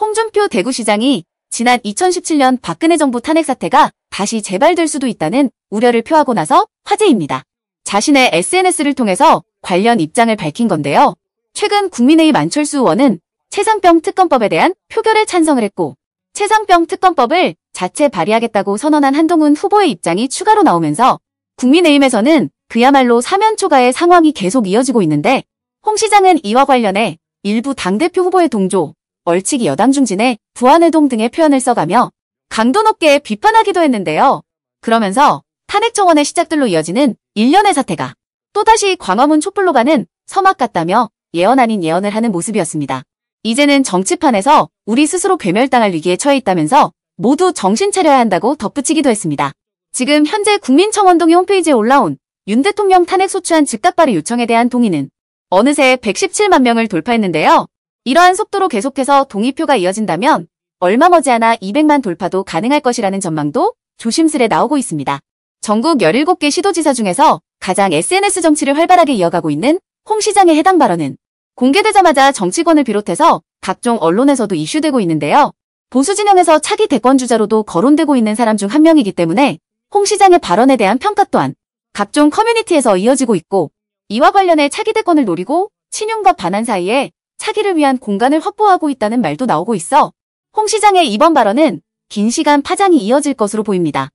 홍준표 대구시장이 지난 2017년 박근혜 정부 탄핵 사태가 다시 재발될 수도 있다는 우려를 표하고 나서 화제입니다. 자신의 SNS를 통해서 관련 입장을 밝힌 건데요. 최근 국민의힘 만철수 의원은 최상병 특검법에 대한 표결에 찬성을 했고 최상병 특검법을 자체 발의하겠다고 선언한 한동훈 후보의 입장이 추가로 나오면서 국민의힘에서는 그야말로 사면 초과의 상황이 계속 이어지고 있는데 홍 시장은 이와 관련해 일부 당대표 후보의 동조, 얼치기 여당 중진의 부안해동 등의 표현을 써가며 강도 높게 비판하기도 했는데요. 그러면서 탄핵 청원의 시작들로 이어지는 일련의 사태가 또다시 광화문 촛불로 가는 서막 같다며 예언 아닌 예언을 하는 모습이었습니다. 이제는 정치판에서 우리 스스로 괴멸당할 위기에 처해 있다면서 모두 정신 차려야 한다고 덧붙이기도 했습니다. 지금 현재 국민청원동의 홈페이지에 올라온 윤 대통령 탄핵 소추안 즉각 발의 요청에 대한 동의는 어느새 117만 명을 돌파했는데요. 이러한 속도로 계속해서 동의표가 이어진다면 얼마 머지않아 200만 돌파도 가능할 것이라는 전망도 조심스레 나오고 있습니다. 전국 17개 시도지사 중에서 가장 SNS 정치를 활발하게 이어가고 있는 홍 시장의 해당 발언은 공개되자마자 정치권을 비롯해서 각종 언론에서도 이슈되고 있는데요. 보수 진영에서 차기 대권 주자로도 거론되고 있는 사람 중 한 명이기 때문에 홍 시장의 발언에 대한 평가 또한 각종 커뮤니티에서 이어지고 있고 이와 관련해 차기 대권을 노리고 친윤과 반한 사이에 차기를 위한 공간을 확보하고 있다는 말도 나오고 있어 홍 시장의 이번 발언은 긴 시간 파장이 이어질 것으로 보입니다.